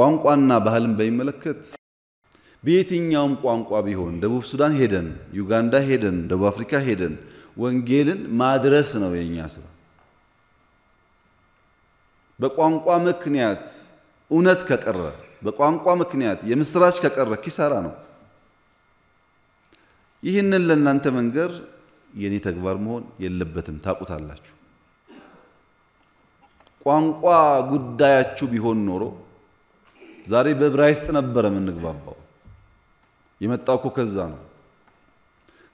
ቋንቋና ባህልን በሚመለከት በየትኛውም ቋንቋ ቢሆን ደቡብ ሱዳን ሄደን፣ ዩጋንዳ ሄደን፣ ደቡብ አፍሪካ ሄደን ወንጌልን ማድረስ ነው የኛ ስራ። በቋንቋ ምክንያት እውነት ከቀረ፣ በቋንቋ ምክንያት የምስራች ከቀረ ኪሳራ ነው። ይህንን ለእናንተ መንገር የኔ ተግባር መሆን የለበትም። ታውቁታላችሁ። ቋንቋ ጉዳያችሁ ቢሆን ኖሮ ዛሬ በዕብራይስጥ ነበረ የምንግባባው። የመጣው እኮ ከዛ ነው።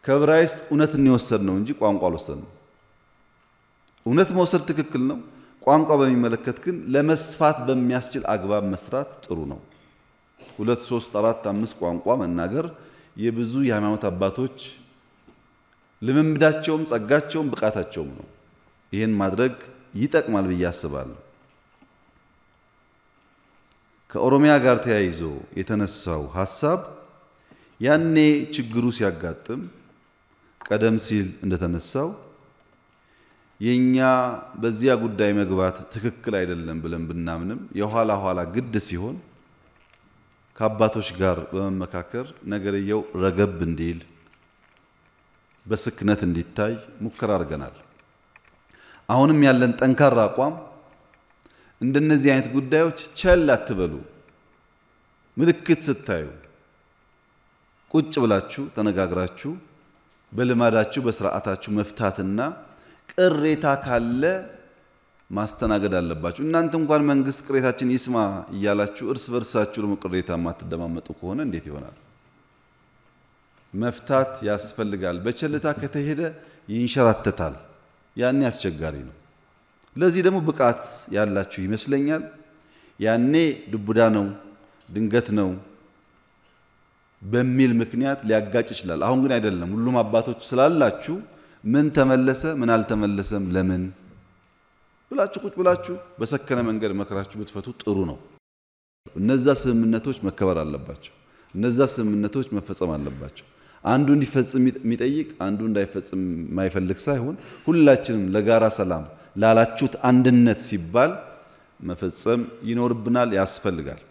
ከዕብራይስጥ እውነት እንወሰድ ነው እንጂ ቋንቋ አልወሰድንም። እውነት መውሰድ ትክክል ነው። ቋንቋ በሚመለከት ግን ለመስፋት በሚያስችል አግባብ መስራት ጥሩ ነው። ሁለት፣ ሶስት፣ አራት፣ አምስት ቋንቋ መናገር የብዙ የሃይማኖት አባቶች ልምምዳቸውም ጸጋቸውም ብቃታቸውም ነው። ይህን ማድረግ ይጠቅማል ብዬ አስባለሁ። ከኦሮሚያ ጋር ተያይዞ የተነሳው ሀሳብ ያኔ ችግሩ ሲያጋጥም ቀደም ሲል እንደተነሳው የኛ በዚያ ጉዳይ መግባት ትክክል አይደለም ብለን ብናምንም የኋላ ኋላ ግድ ሲሆን ከአባቶች ጋር በመመካከር ነገርየው ረገብ እንዲል በስክነት እንዲታይ ሙከራ አድርገናል። አሁንም ያለን ጠንካራ አቋም እንደነዚህ አይነት ጉዳዮች ቸል አትበሉ። ምልክት ስታዩ ቁጭ ብላችሁ ተነጋግራችሁ በልማዳችሁ በስርዓታችሁ መፍታትና ቅሬታ ካለ ማስተናገድ አለባችሁ። እናንተ እንኳን መንግስት ቅሬታችን ይስማ እያላችሁ እርስ በርሳችሁ ደግሞ ቅሬታ የማትደማመጡ ከሆነ እንዴት ይሆናል? መፍታት ያስፈልጋል። በቸልታ ከተሄደ ይንሸራተታል። ያኔ አስቸጋሪ ነው። ለዚህ ደግሞ ብቃት ያላችሁ ይመስለኛል። ያኔ ድቡዳ ነው ድንገት ነው በሚል ምክንያት ሊያጋጭ ይችላል። አሁን ግን አይደለም። ሁሉም አባቶች ስላላችሁ ምን ተመለሰ ምን አልተመለሰም ለምን ብላችሁ ቁጭ ብላችሁ በሰከነ መንገድ መክራችሁ ብትፈቱ ጥሩ ነው። እነዛ ስምምነቶች መከበር አለባቸው። እነዛ ስምምነቶች መፈጸም አለባቸው። አንዱ እንዲፈጽም የሚጠይቅ አንዱ እንዳይፈጽም የማይፈልግ ሳይሆን ሁላችንም ለጋራ ሰላም ላላችሁት አንድነት ሲባል መፈጸም ይኖርብናል፣ ያስፈልጋል።